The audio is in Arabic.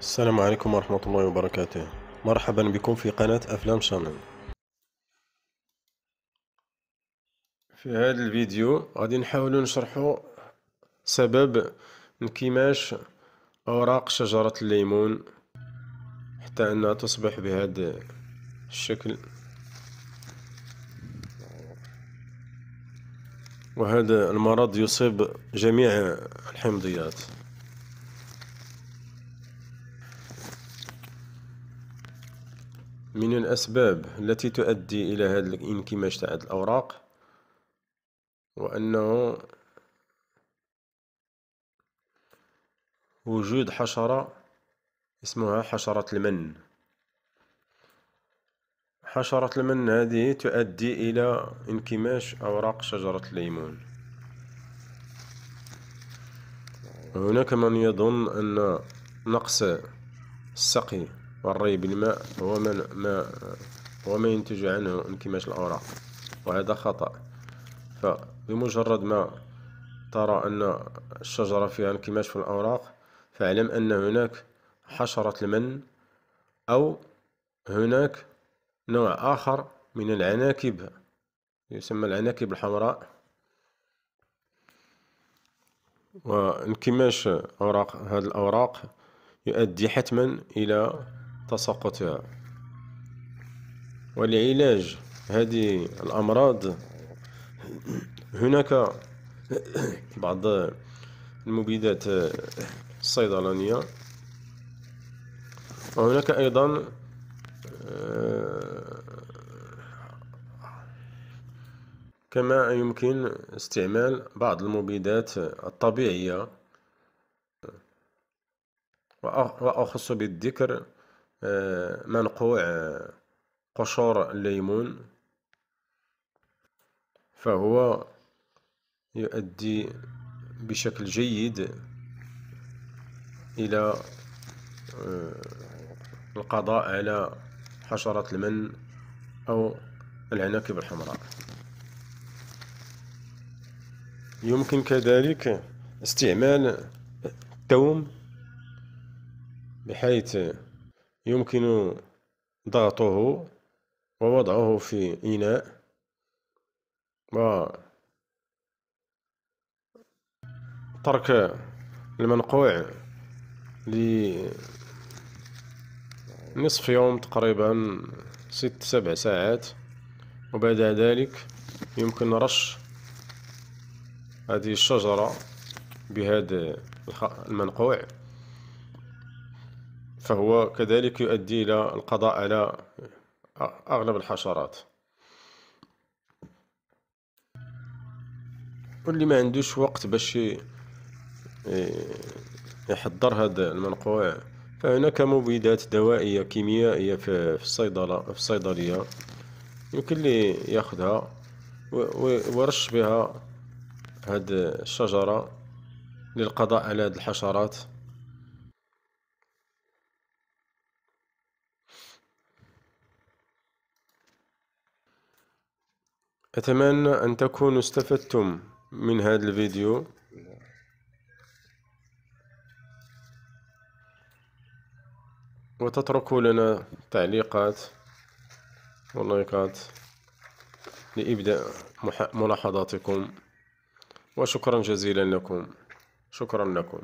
السلام عليكم ورحمة الله وبركاته مرحبا بكم في قناة أفلام شانل في هذا الفيديو غادي نحاول نشرح سبب انكماش أوراق شجرة الليمون حتى أنها تصبح بهذا الشكل وهذا المرض يصيب جميع الحمضيات من الأسباب التي تؤدي إلى هذا الانكماش تاع الأوراق وأنه وجود حشرة اسمها حشرة المن حشرة المن هذه تؤدي إلى انكماش أوراق شجرة الليمون هناك من يظن أن نقص السقي والري بالماء هو ما ما هو ما ينتج عنه انكماش الأوراق وهذا خطأ فبمجرد ما ترى أن الشجرة فيها انكماش في الأوراق فاعلم أن هناك حشرة المن أو هناك نوع آخر من العناكب يسمى العناكب الحمراء وانكماش أوراق هذه الأوراق يؤدي حتما إلى تساقطها ولعلاج هذه الأمراض هناك بعض المبيدات الصيدلانية وهناك أيضا كما يمكن استعمال بعض المبيدات الطبيعية وأخص بالذكر آه، منقوع آه، قشور الليمون فهو يؤدي بشكل جيد إلى آه، القضاء على حشرة المن أو العناكب الحمراء يمكن كذلك استعمال التوم بحيث يمكن ضغطه ووضعه في إناء وترك المنقوع لنصف يوم تقريبا ست سبع ساعات وبعد ذلك يمكن رش هذه الشجرة بهذا المنقوع فهو كذلك يؤدي إلى القضاء على أغلب الحشرات واللي ما عندوش وقت باش يحضر هذا المنقوع فهناك مبيدات دوائية كيميائية في الصيدلة في الصيدلية يمكن لي ياخذها ويرش بها هاد الشجرة للقضاء على هاد الحشرات أتمنى أن تكونوا استفدتم من هذا الفيديو وتتركوا لنا تعليقات ولايكات لإبداء ملاحظاتكم وشكرا جزيلا لكم شكرا لكم